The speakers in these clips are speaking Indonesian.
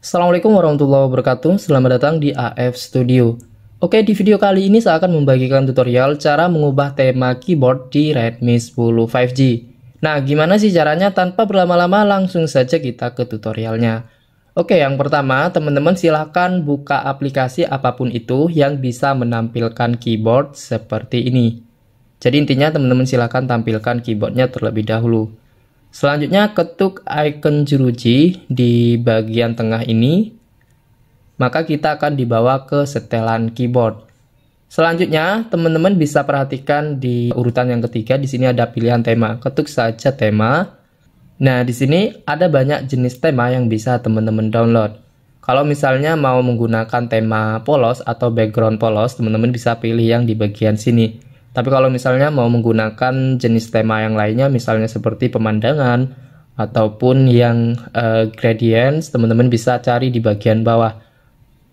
Assalamualaikum warahmatullahi wabarakatuh, selamat datang di AF Studio. Oke, di video kali ini saya akan membagikan tutorial cara mengubah tema keyboard di Redmi 10 5G. Nah, gimana sih caranya? Tanpa berlama-lama, langsung saja kita ke tutorialnya. Oke, yang pertama, teman-teman silahkan buka aplikasi apapun itu yang bisa menampilkan keyboard seperti ini. Jadi intinya teman-teman silahkan tampilkan keyboardnya terlebih dahulu. Selanjutnya ketuk icon jeruji di bagian tengah ini, maka kita akan dibawa ke setelan keyboard. Selanjutnya, teman-teman bisa perhatikan di urutan yang ketiga, di sini ada pilihan tema. Ketuk saja tema. Nah, di sini ada banyak jenis tema yang bisa teman-teman download. Kalau misalnya mau menggunakan tema polos atau background polos, teman-teman bisa pilih yang di bagian sini. Tapi kalau misalnya mau menggunakan jenis tema yang lainnya, misalnya seperti pemandangan ataupun yang uh, gradients, teman-teman bisa cari di bagian bawah.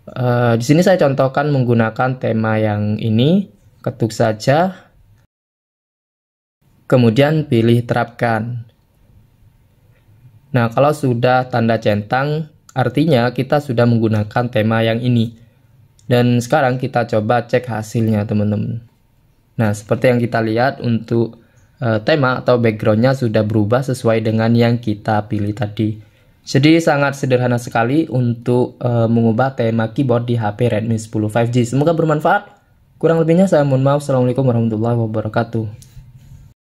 Uh, di sini saya contohkan menggunakan tema yang ini, ketuk saja, kemudian pilih terapkan. Nah, kalau sudah tanda centang, artinya kita sudah menggunakan tema yang ini. Dan sekarang kita coba cek hasilnya, teman-teman. Nah, seperti yang kita lihat untuk uh, tema atau backgroundnya sudah berubah sesuai dengan yang kita pilih tadi. Jadi sangat sederhana sekali untuk uh, mengubah tema keyboard di HP Redmi 10 5G. Semoga bermanfaat. Kurang lebihnya saya mohon maaf. Assalamualaikum warahmatullahi wabarakatuh.